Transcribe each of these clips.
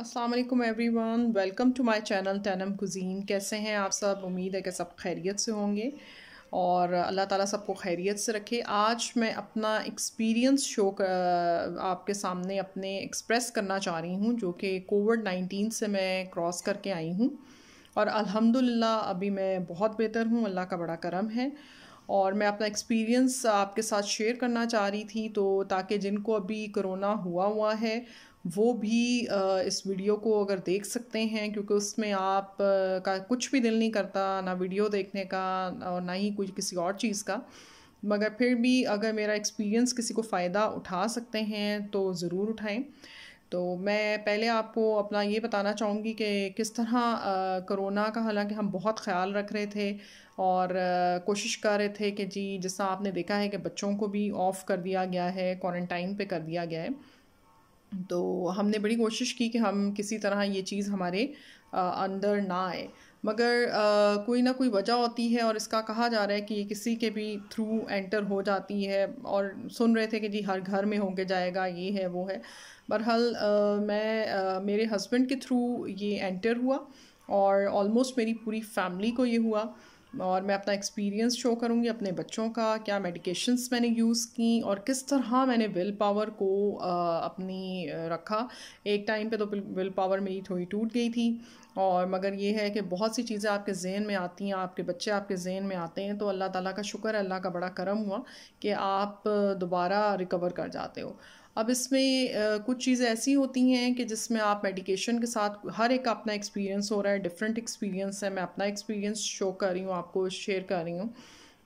Aslam everyone welcome to my channel तैनम cuisine कैसे हैं आप सब उम्मीद है कि सब खैरियत से होंगे और अल्लाह ताला सबको खैरियत से रखे आज मैं अपना एक्सपीरियंस शो आपके सामने अपने एक्सप्रेस करना चाह रही हूँ जो कि कोविड नाइन्टीन से मैं क्रॉस करके आई हूँ और अल्हम्दुलिल्लाह अभी मैं बहुत बेहतर हूँ अल्लाह का बड़ा करम है और मैं अपना एक्सपीरियंस आपके साथ शेयर करना चाह रही थी तो ताकि जिनको अभी कोरोना हुआ हुआ है वो भी इस वीडियो को अगर देख सकते हैं क्योंकि उसमें आप का कुछ भी दिल नहीं करता ना वीडियो देखने का और ना ही कुछ किसी और चीज़ का मगर फिर भी अगर मेरा एक्सपीरियंस किसी को फ़ायदा उठा सकते हैं तो ज़रूर उठाएं तो मैं पहले आपको अपना ये बताना चाहूँगी कि किस तरह कोरोना का हालांकि हम बहुत ख्याल रख रहे थे और आ, कोशिश कर रहे थे कि जी जिस आपने देखा है कि बच्चों को भी ऑफ़ कर दिया गया है क्वारंटाइन पे कर दिया गया है तो हमने बड़ी कोशिश की कि हम किसी तरह ये चीज़ हमारे आ, अंदर ना आए मगर आ, कोई ना कोई वजह होती है और इसका कहा जा रहा है कि ये किसी के भी थ्रू एंटर हो जाती है और सुन रहे थे कि जी हर घर में होके जाएगा ये है वो है बहरहाल मैं आ, मेरे हस्बैंड के थ्रू ये एंटर हुआ और ऑलमोस्ट मेरी पूरी फैमिली को ये हुआ और मैं अपना एक्सपीरियंस शो करूँगी अपने बच्चों का क्या मेडिकेशंस मैंने यूज़ की और किस तरह मैंने विल पावर को अपनी रखा एक टाइम पे तो विल पावर मेरी थोड़ी टूट गई थी और मगर ये है कि बहुत सी चीज़ें आपके जहन में आती हैं आपके बच्चे आपके जहन में आते हैं तो अल्लाह ताला का शुक्र है अल्लाह का बड़ा करम हुआ कि आप दोबारा रिकवर कर जाते हो अब इसमें कुछ चीज़ें ऐसी होती हैं कि जिसमें आप मेडिकेशन के साथ हर एक अपना एक्सपीरियंस हो रहा है डिफरेंट एक्सपीरियंस है मैं अपना एक्सपीरियंस शो कर रही हूँ आपको शेयर कर रही हूँ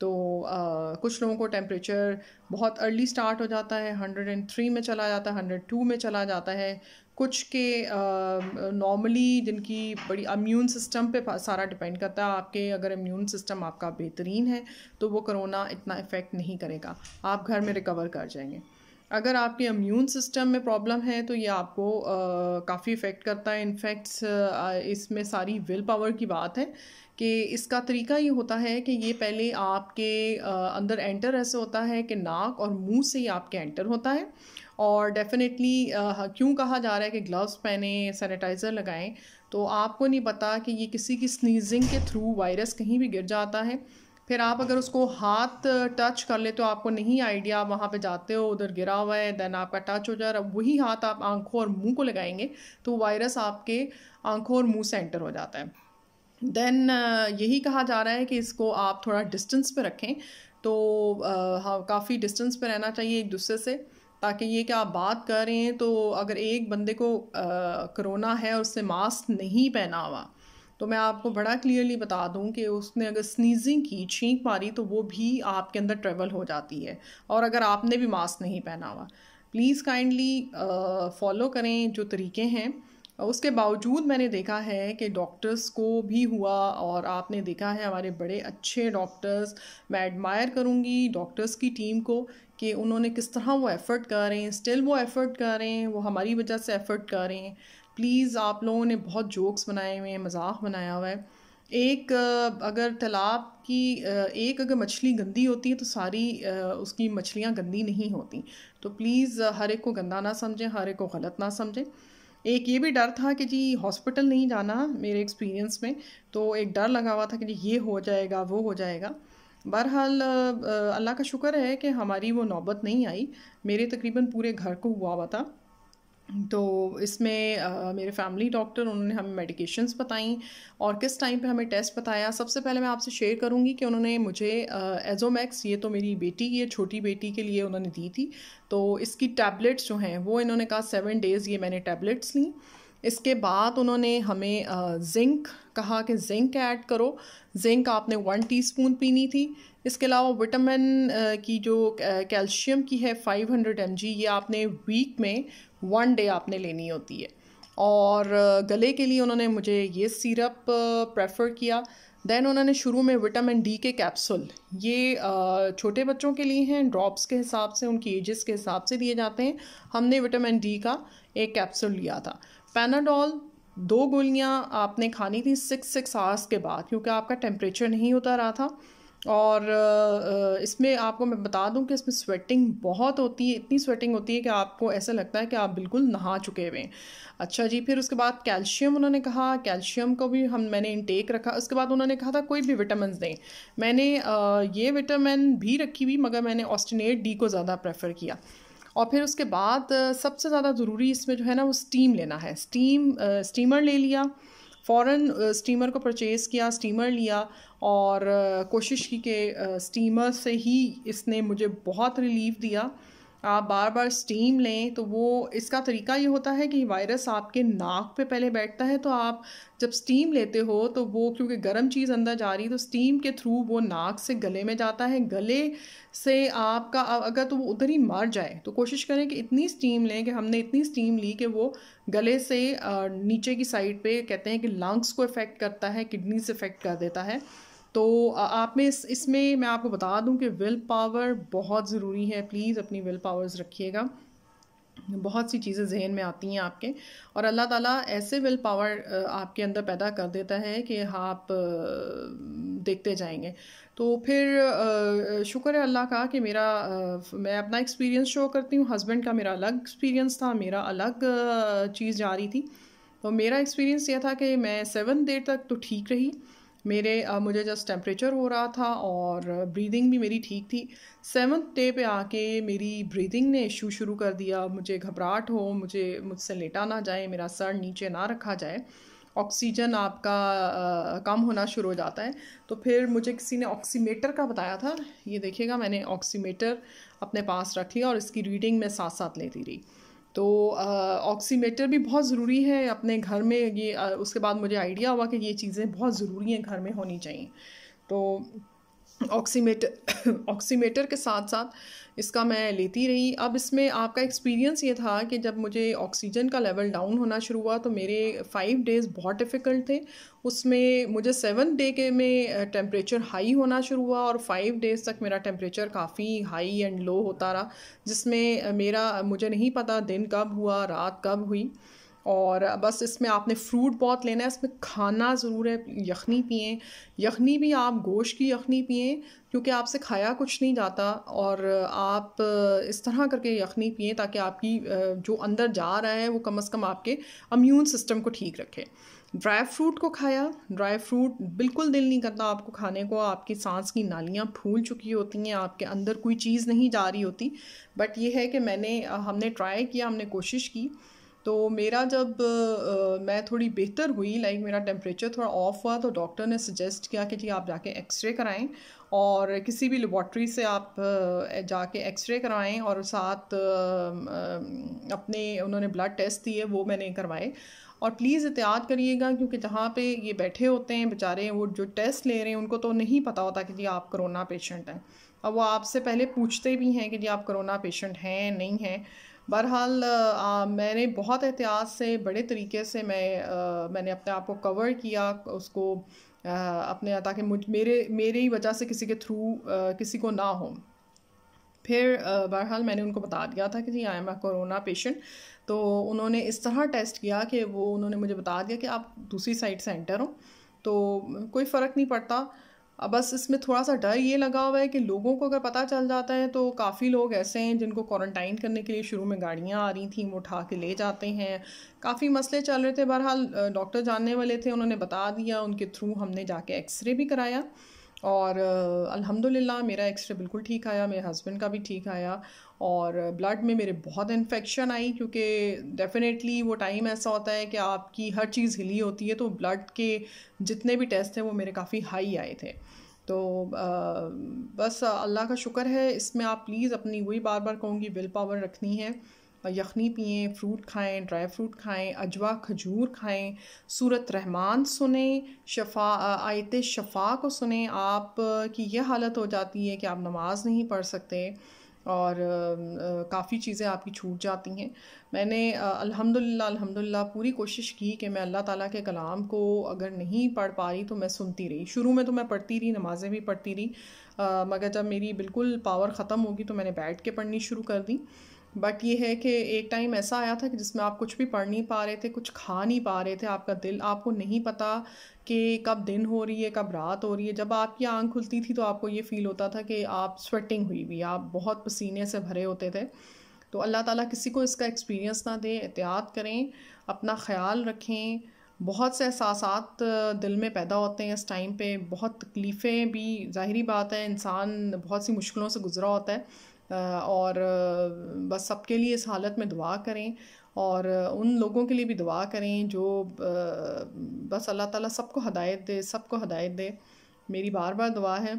तो आ, कुछ लोगों को टेम्परेचर बहुत अर्ली स्टार्ट हो जाता है 103 में चला जाता है टू में चला जाता है कुछ के नॉर्मली जिनकी बड़ी अम्यून सिस्टम पे सारा डिपेंड करता है आपके अगर इम्यून सिस्टम आपका बेहतरीन है तो वो करोना इतना इफ़ेक्ट नहीं करेगा आप घर में रिकवर कर जाएंगे अगर आपके इम्यून सिस्टम में प्रॉब्लम है तो ये आपको काफ़ी इफ़ेक्ट करता है इनफैक्ट्स इसमें सारी विल पावर की बात है कि इसका तरीका ये होता है कि ये पहले आपके आ, अंदर एंटर ऐसे होता है कि नाक और मुंह से ही आपके एंटर होता है और डेफिनेटली क्यों कहा जा रहा है कि ग्लव्स पहने सैनिटाइज़र लगाएं तो आपको नहीं पता कि ये किसी की स्नीजिंग के थ्रू वायरस कहीं भी गिर जाता है फिर आप अगर उसको हाथ टच कर ले तो आपको नहीं आइडिया आप वहाँ पे जाते हो उधर गिरा हुआ है देन आपका टच हो जाए वही हाथ आप आंखों और मुंह को लगाएंगे तो वायरस आपके आंखों और मुंह एंटर हो जाता है देन यही कहा जा रहा है कि इसको आप थोड़ा डिस्टेंस पे रखें तो हाँ काफ़ी डिस्टेंस पे रहना चाहिए एक दूसरे से ताकि ये कि आप बात कर रहे हैं तो अगर एक बंदे को कोरोना है और उससे मास्क नहीं पहना हुआ तो मैं आपको बड़ा क्लियरली बता दूं कि उसने अगर स्नीजिंग की छींक मारी तो वो भी आपके अंदर ट्रेवल हो जाती है और अगर आपने भी मास्क नहीं पहना हुआ प्लीज़ काइंडली फॉलो करें जो तरीके हैं उसके बावजूद मैंने देखा है कि डॉक्टर्स को भी हुआ और आपने देखा है हमारे बड़े अच्छे डॉक्टर्स मैं एडमायर करूँगी डॉक्टर्स की टीम को कि उन्होंने किस तरह वो एफ़र्ट कर रहे हैं स्टिल वो एफ़र्ट कर रहे हैं वो हमारी वजह से एफ़र्ट कर रहे हैं प्लीज़ आप लोगों ने बहुत जोक्स बनाए हुए हैं मजाक बनाया हुआ है एक अगर तालाब की एक अगर मछली गंदी होती है तो सारी उसकी मछलियाँ गंदी नहीं होती तो प्लीज़ हर एक को गंदा ना समझें हर एक को गलत ना समझें एक ये भी डर था कि जी हॉस्पिटल नहीं जाना मेरे एक्सपीरियंस में तो एक डर लगा हुआ था कि जी ये हो जाएगा वो हो जाएगा बहरहाल अल्लाह का शुक्र है कि हमारी वो नौबत नहीं आई मेरे तकरीबन पूरे घर को हुआ हुआ था तो इसमें आ, मेरे फैमिली डॉक्टर उन्होंने हमें मेडिकेशंस बताई और किस टाइम पे हमें टेस्ट बताया सबसे पहले मैं आपसे शेयर करूँगी कि उन्होंने मुझे एजोमैक्स ये तो मेरी बेटी की है छोटी बेटी के लिए उन्होंने दी थी तो इसकी टैबलेट्स जो हैं वो इन्होंने कहा सेवन डेज़ ये मैंने टैबलेट्स ली इसके बाद उन्होंने हमें जिंक कहा कि जिंक ऐड करो जिंक आपने वन टीस्पून पीनी थी इसके अलावा विटामिन की जो कैल्शियम की है 500 हंड्रेड ये आपने वीक में वन डे आपने लेनी होती है और गले के लिए उन्होंने मुझे ये सिरप प्रेफर किया देन उन्होंने शुरू में विटामिन डी के कैप्सूल ये छोटे बच्चों के लिए हैं ड्रॉप्स के हिसाब से उनकी एजेस के हिसाब से दिए जाते हैं हमने विटामिन डी का एक कैप्सूल लिया था पैनाडॉल दो गोलियां आपने खानी थी सिक्स सिक्स आवर्स के बाद क्योंकि आपका टेम्परेचर नहीं होता रहा था और इसमें आपको मैं बता दूं कि इसमें स्वेटिंग बहुत होती है इतनी स्वेटिंग होती है कि आपको ऐसा लगता है कि आप बिल्कुल नहा चुके हुए हैं अच्छा जी फिर उसके बाद कैल्शियम उन्होंने कहा कैल्शियम को भी हम मैंने इनटेक रखा उसके बाद उन्होंने कहा था कोई भी विटामिन दें मैंने ये विटामिन भी रखी हुई मगर मैंने ऑस्टिनेट डी को ज़्यादा प्रेफर किया और फिर उसके बाद सबसे ज़्यादा ज़रूरी इसमें जो है ना वो स्टीम लेना है स्टीम स्टीमर ले लिया फ़ौरन स्टीमर को परचेज़ किया स्टीमर लिया और कोशिश की कि स्टीमर से ही इसने मुझे बहुत रिलीफ दिया आप बार बार स्टीम लें तो वो इसका तरीका ये होता है कि वायरस आपके नाक पे पहले बैठता है तो आप जब स्टीम लेते हो तो वो क्योंकि गर्म चीज़ अंदर जा रही है तो स्टीम के थ्रू वो नाक से गले में जाता है गले से आपका अगर तो वो उधर ही मर जाए तो कोशिश करें कि इतनी स्टीम लें कि हमने इतनी स्टीम ली कि वो गले से नीचे की साइड पे कहते हैं कि लंग्स को इफ़ेक्ट करता है किडनी से इफ़ेक्ट कर देता है तो आप में इस इसमें मैं आपको बता दूं कि विल पावर बहुत ज़रूरी है प्लीज़ अपनी विल पावर्स रखिएगा बहुत सी चीज़ें जहन में आती हैं आपके और अल्लाह ताला ऐसे विल पावर आपके अंदर पैदा कर देता है कि आप देखते जाएंगे तो फिर शुक्र है अल्लाह का कि मेरा मैं अपना एक्सपीरियंस शो करती हूँ हस्बैंड का मेरा अलग एक्सपीरियंस था मेरा अलग चीज़ जा रही थी तो मेरा एक्सपीरियंस यह था कि मैं सेवन डेट तक तो ठीक रही मेरे आ, मुझे जस्ट टेम्परेचर हो रहा था और ब्रीदिंग भी मेरी ठीक थी सेवन्थ डे पे आके मेरी ब्रीदिंग ने इशू शुरू कर दिया मुझे घबराहट हो मुझे मुझसे लेटा ना जाए मेरा सर नीचे ना रखा जाए ऑक्सीजन आपका आ, कम होना शुरू हो जाता है तो फिर मुझे किसी ने ऑक्सीमेटर का बताया था ये देखिएगा मैंने ऑक्सीमेटर अपने पास रख लिया और इसकी रीडिंग मैं साथ साथ लेती रही तो ऑक्सीमीटर भी बहुत ज़रूरी है अपने घर में ये आ, उसके बाद मुझे आइडिया हुआ कि ये चीज़ें बहुत ज़रूरी हैं घर में होनी चाहिए तो ऑक्सीमेट ऑक्सीमेटर के साथ साथ इसका मैं लेती रही अब इसमें आपका एक्सपीरियंस ये था कि जब मुझे ऑक्सीजन का लेवल डाउन होना शुरू हुआ तो मेरे फाइव डेज़ बहुत डिफ़िकल्ट थे उसमें मुझे सेवन डे के में टेम्परेचर हाई होना शुरू हुआ और फाइव डेज़ तक मेरा टेम्परेचर काफ़ी हाई एंड लो होता रहा जिसमें मेरा मुझे नहीं पता दिन कब हुआ रात कब हुई और बस इसमें आपने फ्रूट बहुत लेना है इसमें खाना ज़रूर है यखनी पिए यखनी भी आप गोश्त की यखनी पिए क्योंकि आपसे खाया कुछ नहीं जाता और आप इस तरह करके यखनी पिए ताकि आपकी जो अंदर जा रहा है वो कम अज़ कम आपके अम्यून सिस्टम को ठीक रखे ड्राई फ्रूट को खाया ड्राई फ्रूट बिल्कुल दिल नहीं करता आपको खाने को आपकी सांस की नालियाँ फूल चुकी होती हैं आपके अंदर कोई चीज़ नहीं जा रही होती बट ये है कि मैंने हमने ट्राई किया हमने कोशिश की तो मेरा जब आ, मैं थोड़ी बेहतर हुई लाइक मेरा टेम्परेचर थोड़ा ऑफ हुआ तो डॉक्टर ने सजेस्ट किया कि जी आप जाके एक्सरे कराएं और किसी भी लेबॉट्री से आप जाके एक्सरे कराएं और साथ अपने उन्होंने ब्लड टेस्ट दिए वो मैंने करवाए और प्लीज़ एहतियात करिएगा क्योंकि जहाँ पे ये बैठे होते हैं बेचारे वो जो टेस्ट ले रहे हैं उनको तो नहीं पता होता कि जी आप कोरोना पेशेंट हैं और वो आपसे पहले पूछते भी हैं कि जी आप कोरोना पेशेंट हैं नहीं हैं बहरहाल मैंने बहुत एहतियात से बड़े तरीके से मैं आ, मैंने अपने आप को कवर किया उसको आ, अपने ताकि मुझ मेरे मेरे ही वजह से किसी के थ्रू किसी को ना हो फिर बहरहाल मैंने उनको बता दिया था कि जी I am a corona patient तो उन्होंने इस तरह टेस्ट किया कि वो उन्होंने मुझे बता दिया कि आप दूसरी साइड से एंटर हो तो कोई फ़र्क नहीं पड़ता अब बस इसमें थोड़ा सा डर ये लगा हुआ है कि लोगों को अगर पता चल जाता है तो काफ़ी लोग ऐसे हैं जिनको क्वारंटाइन करने के लिए शुरू में गाड़ियाँ आ रही थी वो उठा के ले जाते हैं काफ़ी मसले चल रहे थे बहरहाल डॉक्टर जानने वाले थे उन्होंने बता दिया उनके थ्रू हमने जाके एक्सरे भी कराया और अल्हम्दुलिल्लाह मेरा एक्सरे बिल्कुल ठीक आया मेरे हस्बैंड का भी ठीक आया और ब्लड में मेरे बहुत इन्फेक्शन आई क्योंकि डेफिनेटली वो टाइम ऐसा होता है कि आपकी हर चीज़ हिली होती है तो ब्लड के जितने भी टेस्ट थे वो मेरे काफ़ी हाई आए थे तो आ, बस अल्लाह का शुक्र है इसमें आप प्लीज़ अपनी वही बार बार कहूँगी विल पावर रखनी है यखनी पिए फ्रूट खाएं ड्राई फ्रूट खाएं अजवा खजूर खाएं सूरत रहमान सुने शफा आयत शफा को सुने आप की यह हालत हो जाती है कि आप नमाज़ नहीं पढ़ सकते और काफ़ी चीज़ें आपकी छूट जाती हैं मैंने अल्हम्दुलिल्लाह अल्हम्दुलिल्लाह पूरी कोशिश की कि मैं अल्लाह ताला के कलाम को अगर नहीं पढ़ पा रही तो मैं सुनती रही शुरू में तो मैं पढ़ती रही नमाज़ें भी पढ़ती रही मगर जब मेरी बिल्कुल पावर ख़त्म होगी तो मैंने बैठ के पढ़नी शुरू कर दी बट ये है कि एक टाइम ऐसा आया था कि जिसमें आप कुछ भी पढ़ नहीं पा रहे थे कुछ खा नहीं पा रहे थे आपका दिल आपको नहीं पता कि कब दिन हो रही है कब रात हो रही है जब आपकी आंख खुलती थी तो आपको ये फ़ील होता था कि आप स्वेटिंग हुई भी आप बहुत पसीने से भरे होते थे तो अल्लाह ताला किसी को इसका एक्सपीरियंस ना दे एहतियात करें अपना ख्याल रखें बहुत से एहसास दिल में पैदा होते हैं इस टाइम पे बहुत तकलीफ़ें भी ज़ाहरी बात है इंसान बहुत सी मुश्किलों से गुज़रा होता है और बस सबके लिए इस हालत में दुआ करें और उन लोगों के लिए भी दुआ करें जो बस अल्लाह ताला सबको हदायत दे सबको हदायत दे मेरी बार बार दुआ है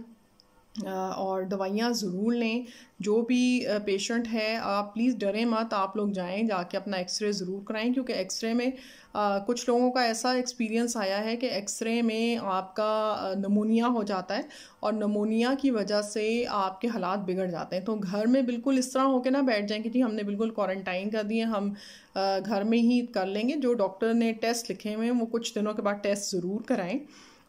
और दवाइयाँ ज़रूर लें जो भी पेशेंट है आप प्लीज़ डरें मत आप लोग जाएं जाके अपना एक्सरे ज़रूर कराएं क्योंकि एक्सरे में आ, कुछ लोगों का ऐसा एक्सपीरियंस आया है कि एक्सरे में आपका नमोनिया हो जाता है और नमोनिया की वजह से आपके हालात बिगड़ जाते हैं तो घर में बिल्कुल इस तरह होकर ना बैठ जाएं कि जी हमने बिल्कुल क्वारंटाइन कर दिए हम आ, घर में ही कर लेंगे जो डॉक्टर ने टेस्ट लिखे हुए हैं वो कुछ दिनों के बाद टेस्ट ज़रूर कराएँ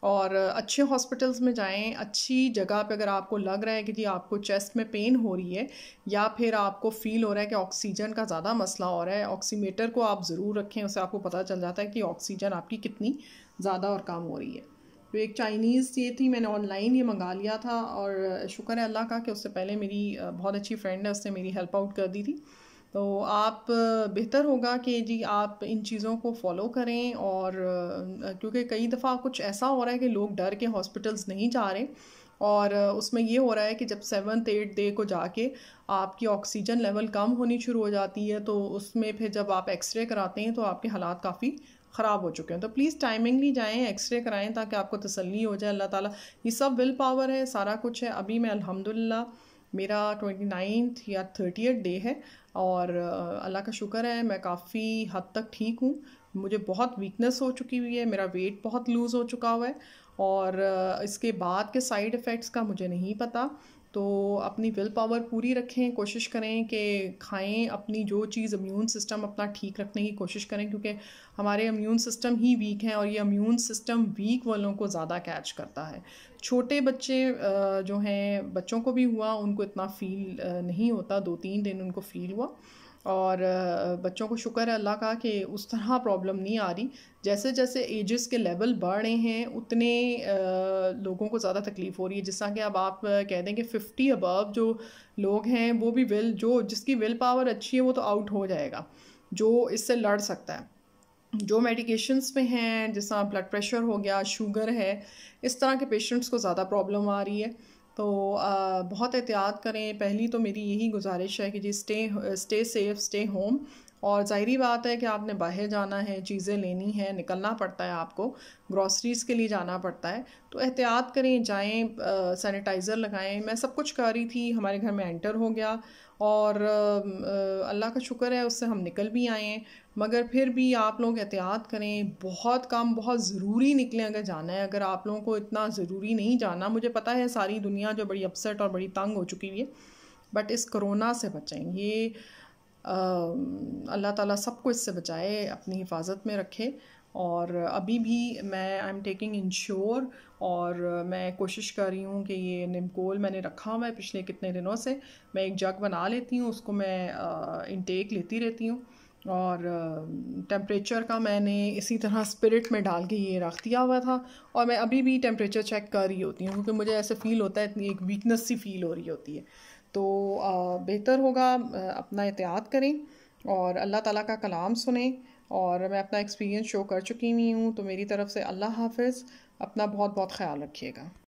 और अच्छे हॉस्पिटल्स में जाएं अच्छी जगह पे अगर आपको लग रहा है कि जी आपको चेस्ट में पेन हो रही है या फिर आपको फील हो रहा है कि ऑक्सीजन का ज़्यादा मसला हो रहा है ऑक्सीमीटर को आप ज़रूर रखें उससे आपको पता चल जाता है कि ऑक्सीजन आपकी कितनी ज़्यादा और कम हो रही है तो एक चाइनीज़ ये थी मैंने ऑनलाइन ये मंगा लिया था और शुक्र है अल्लाह का कि उससे पहले मेरी बहुत अच्छी फ्रेंड है उसने मेरी हेल्प आउट कर दी थी तो आप बेहतर होगा कि जी आप इन चीज़ों को फॉलो करें और क्योंकि कई दफ़ा कुछ ऐसा हो रहा है कि लोग डर के हॉस्पिटल्स नहीं जा रहे और उसमें ये हो रहा है कि जब सेवन्थ एट डे को जाके आपकी ऑक्सीजन लेवल कम होनी शुरू हो जाती है तो उसमें फिर जब आप एक्सरे कराते हैं तो आपके हालात काफ़ी ख़राब हो चुके हैं तो प्लीज़ टाइमिंगली जाएँ एक्सरे कराएं ताकि आपको तसल्ली हो जाए अल्लाह ताला ये सब विल पावर है सारा कुछ है अभी मैं अल्हम्दुलिल्लाह मेरा ट्वेंटी नाइन्थ या थर्टी डे है और अल्लाह का शुक्र है मैं काफ़ी हद तक ठीक हूँ मुझे बहुत वीकनेस हो चुकी हुई है मेरा वेट बहुत लूज़ हो चुका हुआ है और इसके बाद के साइड इफ़ेक्ट्स का मुझे नहीं पता तो अपनी विल पावर पूरी रखें कोशिश करें कि खाएं अपनी जो चीज़ इम्यून सिस्टम अपना ठीक रखने की कोशिश करें क्योंकि हमारे इम्यून सिस्टम ही वीक हैं और ये इम्यून सिस्टम वीक वालों को ज़्यादा कैच करता है छोटे बच्चे जो हैं बच्चों को भी हुआ उनको इतना फील नहीं होता दो तीन दिन उनको फील हुआ और बच्चों को शुक्र है अल्लाह का कि उस तरह प्रॉब्लम नहीं आ रही जैसे जैसे एजेस के लेवल बढ़ रहे हैं उतने लोगों को ज़्यादा तकलीफ़ हो रही है जिस तरह कि अब आप कह दें कि फ़िफ्टी अबव जो लोग हैं वो भी विल जो जिसकी विल पावर अच्छी है वो तो आउट हो जाएगा जो इससे लड़ सकता है जो मेडिकेशंस पे हैं जिस तरह ब्लड प्रेशर हो गया शुगर है इस तरह के पेशेंट्स को ज़्यादा प्रॉब्लम आ रही है तो आ, बहुत एहतियात करें पहली तो मेरी यही गुजारिश है कि जी stay stay safe stay home और ज़ाहरी बात है कि आपने बाहर जाना है चीज़ें लेनी है निकलना पड़ता है आपको ग्रॉसरीज़ के लिए जाना पड़ता है तो एहतियात करें जाएं सैनिटाइज़र लगाएं मैं सब कुछ कर रही थी हमारे घर में एंटर हो गया और अल्लाह का शुक्र है उससे हम निकल भी आए हैं मगर फिर भी आप लोग एहतियात करें बहुत काम बहुत ज़रूरी निकलें अगर जाना है अगर आप लोगों को इतना ज़रूरी नहीं जाना मुझे पता है सारी दुनिया जो बड़ी अपसेट और बड़ी तंग हो चुकी हुई है बट इस कोरोना से बचें ये अल्लाह ताला सबको इससे बचाए अपनी हिफाजत में रखे और अभी भी मैं आई एम टेकिंग इंश्योर और मैं कोशिश कर रही हूँ कि ये निमकोल मैंने रखा हुआ है पिछले कितने दिनों से मैं एक जग बना लेती हूँ उसको मैं इनटेक लेती रहती हूँ और टेम्परेचर का मैंने इसी तरह स्पिरिट में डाल के ये रख दिया हुआ था और मैं अभी भी टेम्परेचर चेक कर रही होती हूँ क्योंकि मुझे ऐसे फ़ील होता है इतनी एक वीकनेस सी फील हो रही होती है तो बेहतर होगा अपना एहतियात करें और अल्लाह ताला का कलाम सुने और मैं अपना एक्सपीरियंस शो कर चुकी हुई हूँ तो मेरी तरफ़ से अल्लाह हाफिज़ अपना बहुत बहुत ख्याल रखिएगा